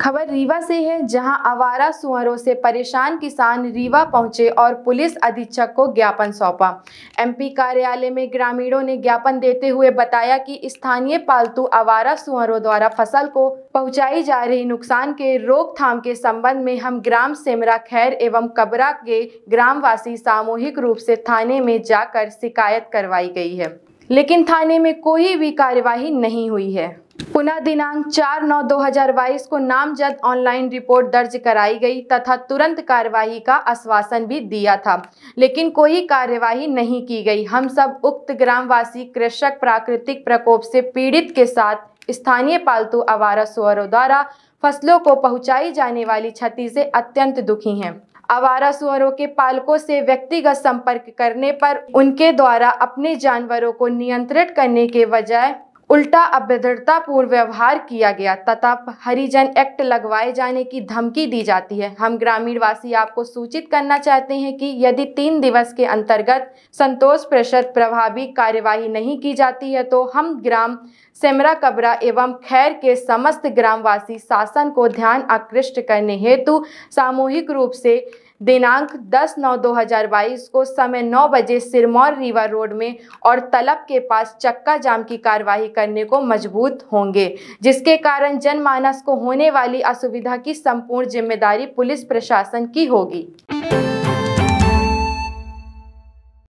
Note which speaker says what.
Speaker 1: खबर रीवा से है जहां आवारा सुअरों से परेशान किसान रीवा पहुंचे और पुलिस अधीक्षक को ज्ञापन सौंपा एमपी कार्यालय में ग्रामीणों ने ज्ञापन देते हुए बताया कि स्थानीय पालतू आवारा सुअरों द्वारा फसल को पहुंचाई जा रही नुकसान के रोकथाम के संबंध में हम ग्राम सेमरा खैर एवं कबरा के ग्रामवासी सामूहिक रूप से थाने में जाकर शिकायत करवाई गई है लेकिन थाने में कोई भी कार्यवाही नहीं हुई है पुनः दिनांक 4 नौ 2022 को नामजद ऑनलाइन रिपोर्ट दर्ज कराई गई तथा तुरंत कार्यवाही का आश्वासन भी दिया था लेकिन कोई कार्यवाही नहीं की गई हम सब उक्त ग्रामवासी कृषक प्राकृतिक प्रकोप से पीड़ित के साथ स्थानीय पालतू आवारा सुअरों द्वारा फसलों को पहुंचाई जाने वाली क्षति से अत्यंत दुखी हैं आवारा सुअरों के पालकों से व्यक्तिगत संपर्क करने पर उनके द्वारा अपने जानवरों को नियंत्रित करने के बजाय उल्टा अभद्रतापूर्ण व्यवहार किया गया तथा हरिजन एक्ट लगवाए जाने की धमकी दी जाती है हम ग्रामीणवासी आपको सूचित करना चाहते हैं कि यदि तीन दिवस के अंतर्गत संतोष प्रसद प्रभावी कार्यवाही नहीं की जाती है तो हम ग्राम सेमरा कबरा एवं खैर के समस्त ग्रामवासी शासन को ध्यान आकृष्ट करने हेतु सामूहिक रूप से दिनांक 10 नौ 2022 को समय 9 बजे सिरमौर रीवा रोड में और तलब के पास चक्का जाम की कार्रवाई करने को मजबूत होंगे जिसके कारण जनमानस को होने वाली असुविधा की संपूर्ण जिम्मेदारी पुलिस प्रशासन की होगी